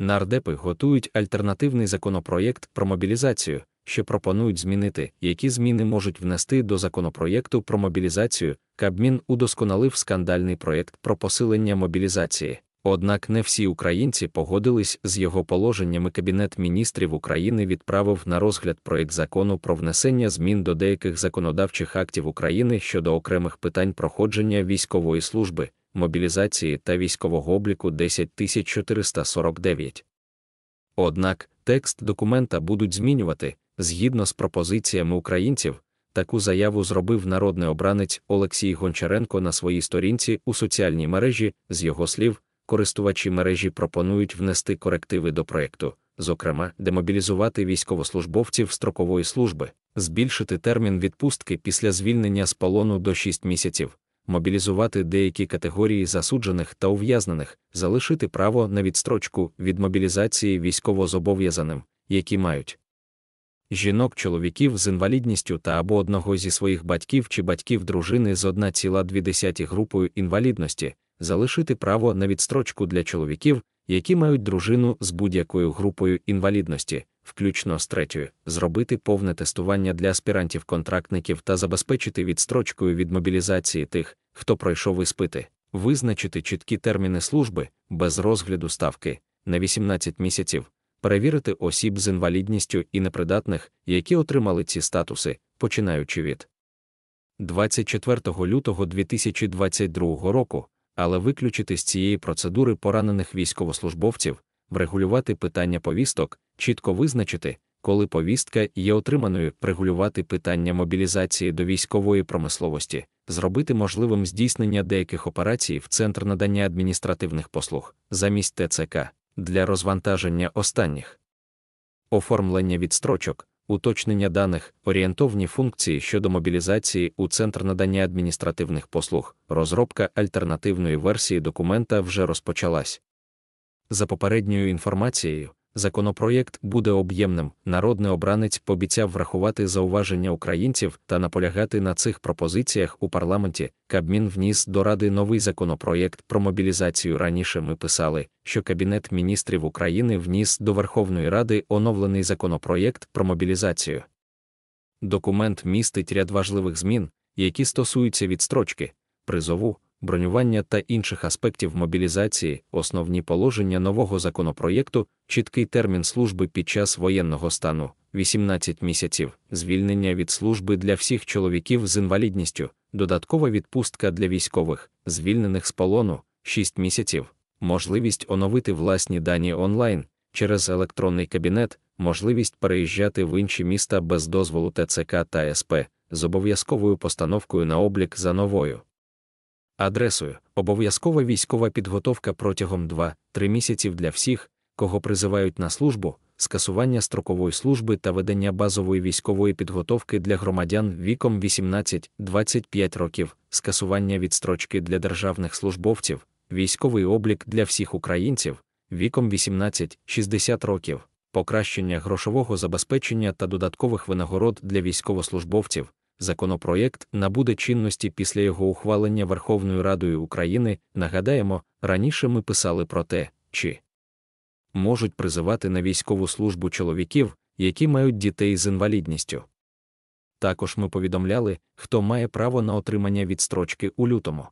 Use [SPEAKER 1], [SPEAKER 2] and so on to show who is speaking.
[SPEAKER 1] нардепи готують альтернативний законопроєкт про мобілізацію, що пропонують змінити, які зміни можуть внести до законопроєкту про мобілізацію. Кабмін удосконалив скандальний проєкт про посилення мобілізації. Однак не всі українці погодились з його положеннями. Кабінет міністрів України відправив на розгляд проєкт закону про внесення змін до деяких законодавчих актів України щодо окремих питань проходження військової служби, мобілізації та військового обліку 10449. Однак текст документа будуть змінювати згідно з пропозиціями українців. Таку заяву зробив народний обранець Олексій Гончаренко на своїй сторінці у соціальній мережі. З його слів, користувачі мережі пропонують внести корективи до проекту, зокрема, демобілізувати військовослужбовців строкової служби, збільшити термін відпустки після звільнення з полону до 6 місяців, мобілізувати деякі категорії засуджених та ув'язнених, залишити право на відстрочку від мобілізації військовозобов'язаним, які мають жінок, чоловіків з інвалідністю та або одного зі своїх батьків чи батьків дружини з 1,2 групою інвалідності, залишити право на відстрочку для чоловіків, які мають дружину з будь-якою групою інвалідності. Включно з третьою, зробити повне тестування для аспірантів-контрактників та забезпечити відстрочкою від мобілізації тих, хто пройшов іспити, визначити чіткі терміни служби без розгляду ставки на 18 місяців, перевірити осіб з інвалідністю і непридатних, які отримали ці статуси, починаючи від 24 лютого 2022 року, але виключити з цієї процедури поранених військовослужбовців, врегулювати питання повісток, чітко визначити. Коли повістка є отриманою, регулювати питання мобілізації до військової промисловості, зробити можливим здійснення деяких операцій в центр надання адміністративних послуг замість ТЦК для розвантаження останніх, оформлення відстрочок, уточнення даних, орієнтовні функції щодо мобілізації у центр надання адміністративних послуг, розробка альтернативної версії документа вже розпочалась. За попередньою інформацією. Законопроєкт буде об'ємним. Народний обранець пообіцяв врахувати зауваження українців та наполягати на цих пропозиціях у парламенті. Кабмін вніс до Ради новий законопроєкт про мобілізацію. Раніше ми писали, що Кабінет міністрів України вніс до Верховної Ради оновлений законопроєкт про мобілізацію. Документ містить ряд важливих змін, які стосуються відстрочки, призову бронювання та інших аспектів мобілізації, основні положення нового законопроєкту, чіткий термін служби під час воєнного стану 18 місяців, звільнення від служби для всіх чоловіків з інвалідністю, додаткова відпустка для військових, звільнених з полону 6 місяців, можливість оновити власні дані онлайн через електронний кабінет, можливість переїжджати в інші міста без дозволу ТЦК та СП з обов'язковою постановкою на облік за новою. Адресою обов'язкова військова підготовка протягом 2-3 місяців для всіх, кого призивають на службу, скасування строкової служби та ведення базової військової підготовки для громадян віком 18-25 років, скасування відстрочки для державних службовців, військовий облік для всіх українців віком 18-60 років, покращення грошового забезпечення та додаткових винагород для військовослужбовців законопроєкт набуде чинності після його ухвалення Верховною Радою України. Нагадаємо, раніше ми писали про те, чи можуть призивати на військову службу чоловіків, які мають дітей з інвалідністю. Також ми повідомляли, хто має право на отримання відстрочки у лютому.